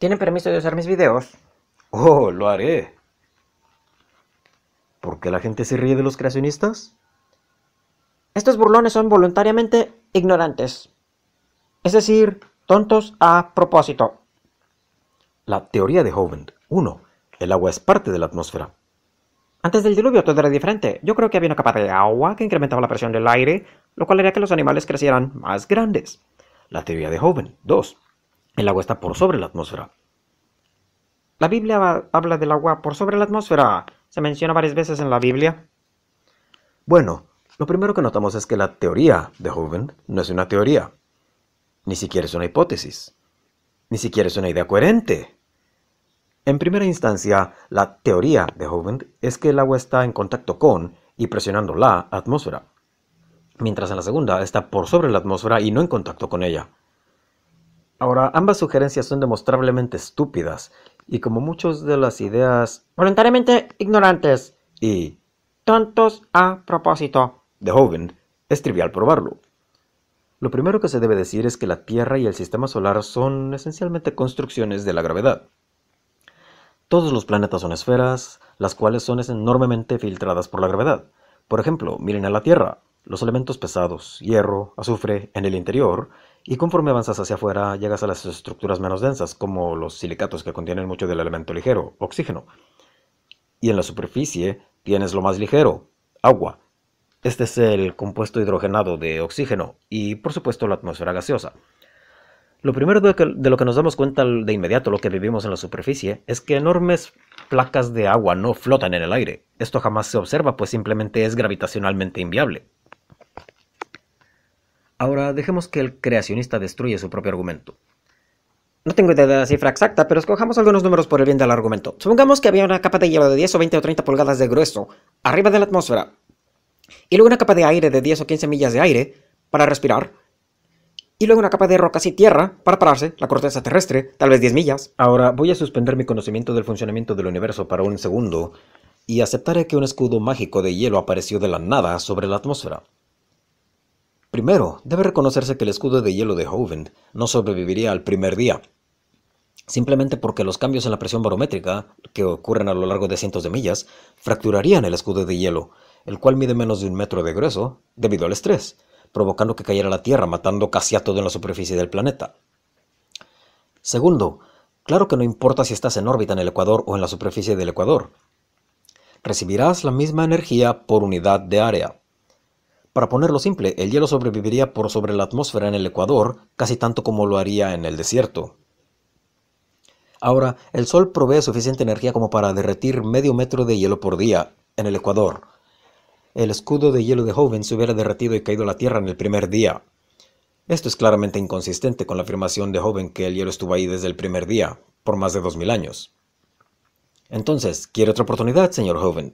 ¿Tienen permiso de usar mis videos? Oh, lo haré. ¿Por qué la gente se ríe de los creacionistas? Estos burlones son voluntariamente ignorantes. Es decir, tontos a propósito. La teoría de Hovind. 1. El agua es parte de la atmósfera. Antes del diluvio todo era diferente. Yo creo que había una capa de agua que incrementaba la presión del aire, lo cual haría que los animales crecieran más grandes. La teoría de Hovind. 2. El agua está por sobre la atmósfera. La Biblia habla del agua por sobre la atmósfera. Se menciona varias veces en la Biblia. Bueno, lo primero que notamos es que la teoría de Hovind no es una teoría. Ni siquiera es una hipótesis. Ni siquiera es una idea coherente. En primera instancia, la teoría de Hovind es que el agua está en contacto con y presionando la atmósfera, mientras en la segunda está por sobre la atmósfera y no en contacto con ella. Ahora, ambas sugerencias son demostrablemente estúpidas, y como muchas de las ideas... Voluntariamente ignorantes y tontos a propósito de joven es trivial probarlo. Lo primero que se debe decir es que la Tierra y el Sistema Solar son esencialmente construcciones de la gravedad. Todos los planetas son esferas, las cuales son enormemente filtradas por la gravedad. Por ejemplo, miren a la Tierra. Los elementos pesados, hierro, azufre, en el interior, y conforme avanzas hacia afuera, llegas a las estructuras menos densas, como los silicatos que contienen mucho del elemento ligero, oxígeno. Y en la superficie tienes lo más ligero, agua. Este es el compuesto hidrogenado de oxígeno y, por supuesto, la atmósfera gaseosa. Lo primero de, lo que nos damos cuenta de inmediato, lo que vivimos en la superficie, es que enormes placas de agua no flotan en el aire. Esto jamás se observa, pues simplemente es gravitacionalmente inviable. Ahora dejemos que el creacionista destruya su propio argumento. No tengo idea de la cifra exacta, pero escojamos algunos números por el bien del argumento. Supongamos que había una capa de hielo de 10 o 20 o 30 pulgadas de grueso, arriba de la atmósfera, y luego una capa de aire de 10 o 15 millas de aire, para respirar, y luego una capa de rocas y tierra para pararse, la corteza terrestre, tal vez 10 millas. Ahora voy a suspender mi conocimiento del funcionamiento del universo para un segundo y aceptaré que un escudo mágico de hielo apareció de la nada sobre la atmósfera. Primero, debe reconocerse que el escudo de hielo de Hoven no sobreviviría al primer día, simplemente porque los cambios en la presión barométrica, que ocurren a lo largo de cientos de millas, fracturarían el escudo de hielo, el cual mide menos de un metro de grueso debido al estrés, provocando que cayera la Tierra, matando casi a todo en la superficie del planeta. Segundo, claro que no importa si estás en órbita en el Ecuador o en la superficie del Ecuador, recibirás la misma energía por unidad de área. Para ponerlo simple, el hielo sobreviviría por sobre la atmósfera en el Ecuador casi tanto como lo haría en el desierto. Ahora, el Sol provee suficiente energía como para derretir medio metro de hielo por día en el Ecuador. El escudo de hielo de joven se hubiera derretido y caído a la Tierra en el primer día. Esto es claramente inconsistente con la afirmación de joven que el hielo estuvo ahí desde el primer día, por más de 2000 años. Entonces, ¿quiere otra oportunidad, señor joven.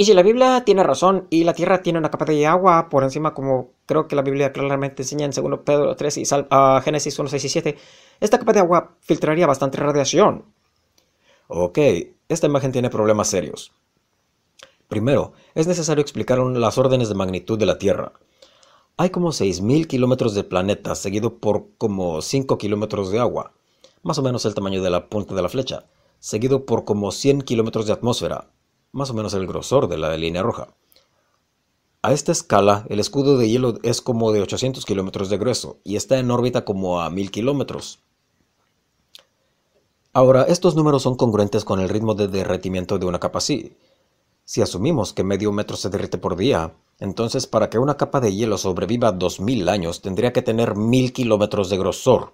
Y si la Biblia tiene razón y la tierra tiene una capa de agua por encima, como creo que la Biblia claramente enseña en 2 Pedro 3 y ah, Génesis 1, 6 y 7, esta capa de agua filtraría bastante radiación. Ok, esta imagen tiene problemas serios. Primero, es necesario explicar las órdenes de magnitud de la Tierra. Hay como 6.000 kilómetros de planeta, seguido por como 5 kilómetros de agua, más o menos el tamaño de la punta de la flecha, seguido por como 100 kilómetros de atmósfera, más o menos el grosor de la línea roja. A esta escala, el escudo de hielo es como de 800 kilómetros de grueso y está en órbita como a 1000 kilómetros. Ahora, estos números son congruentes con el ritmo de derretimiento de una capa así. Si asumimos que medio metro se derrite por día, entonces para que una capa de hielo sobreviva 2000 años tendría que tener 1000 kilómetros de grosor.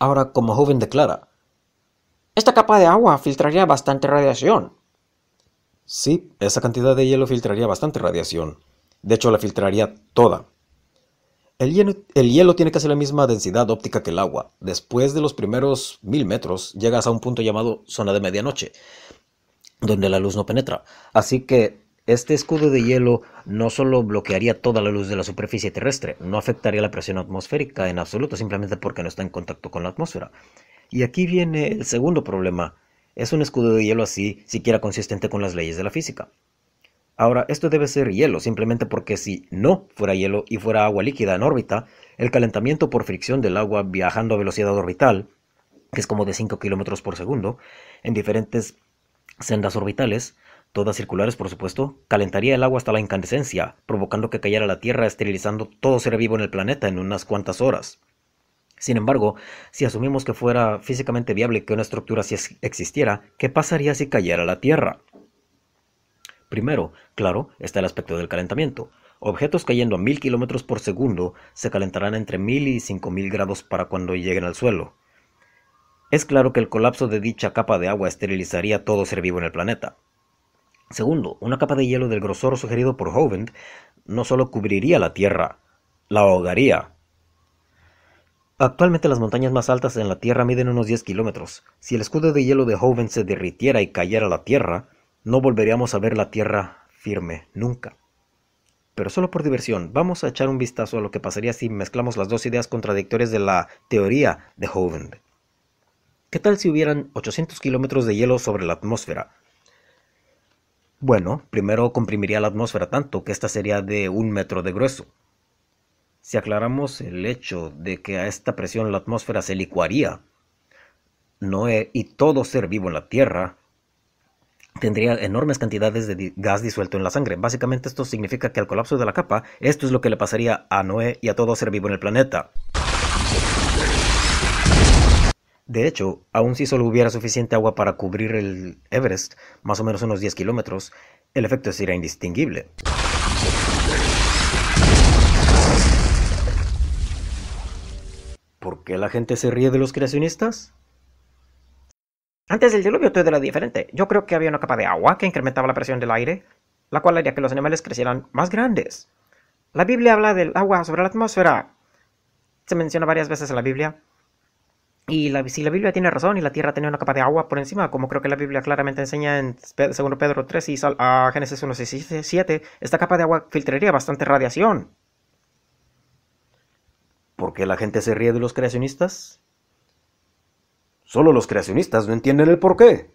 Ahora, como joven declara, esta capa de agua filtraría bastante radiación. Sí, esa cantidad de hielo filtraría bastante radiación. De hecho, la filtraría toda. El hielo, tiene casi la misma densidad óptica que el agua. Después de los primeros mil metros, llegas a un punto llamado zona de medianoche, donde la luz no penetra. Así que este escudo de hielo no solo bloquearía toda la luz de la superficie terrestre, no afectaría la presión atmosférica en absoluto, simplemente porque no está en contacto con la atmósfera. Y aquí viene el segundo problema es un escudo de hielo así siquiera consistente con las leyes de la física. Ahora, esto debe ser hielo, simplemente porque si no fuera hielo y fuera agua líquida en órbita, el calentamiento por fricción del agua viajando a velocidad orbital, que es como de 5 km por segundo, en diferentes sendas orbitales, todas circulares por supuesto, calentaría el agua hasta la incandescencia, provocando que cayera la Tierra esterilizando todo ser vivo en el planeta en unas cuantas horas. Sin embargo, si asumimos que fuera físicamente viable que una estructura así existiera, ¿qué pasaría si cayera la Tierra? Primero, claro, está el aspecto del calentamiento. Objetos cayendo a 1000 km por segundo se calentarán entre 1000 y 5000 grados para cuando lleguen al suelo. Es claro que el colapso de dicha capa de agua esterilizaría todo ser vivo en el planeta. Segundo, una capa de hielo del grosor sugerido por Hovind no solo cubriría la Tierra, la ahogaría, Actualmente las montañas más altas en la Tierra miden unos 10 kilómetros. Si el escudo de hielo de Hovind se derritiera y cayera a la Tierra, no volveríamos a ver la Tierra firme nunca. Pero solo por diversión, vamos a echar un vistazo a lo que pasaría si mezclamos las dos ideas contradictorias de la teoría de Hovind. ¿Qué tal si hubieran 800 kilómetros de hielo sobre la atmósfera? Bueno, primero comprimiría la atmósfera tanto que esta sería de un metro de grueso si aclaramos el hecho de que a esta presión la atmósfera se licuaría, Noé y todo ser vivo en la Tierra tendría enormes cantidades de gas disuelto en la sangre. Básicamente esto significa que al colapso de la capa, esto es lo que le pasaría a Noé y a todo ser vivo en el planeta. De hecho, aun si solo hubiera suficiente agua para cubrir el Everest, más o menos unos 10 kilómetros, el efecto sería indistinguible. qué la gente se ríe de los creacionistas? Antes del diluvio todo era diferente. Yo creo que había una capa de agua que incrementaba la presión del aire, la cual haría que los animales crecieran más grandes. La Biblia habla del agua sobre la atmósfera. Se menciona varias veces en la Biblia. Y la, si la Biblia tiene razón y la Tierra tenía una capa de agua por encima, como creo que la Biblia claramente enseña en 2 Pedro 3 y a ah, Génesis 7 esta capa de agua filtraría bastante radiación. ¿Por qué la gente se ríe de los creacionistas? Solo los creacionistas no entienden el por qué.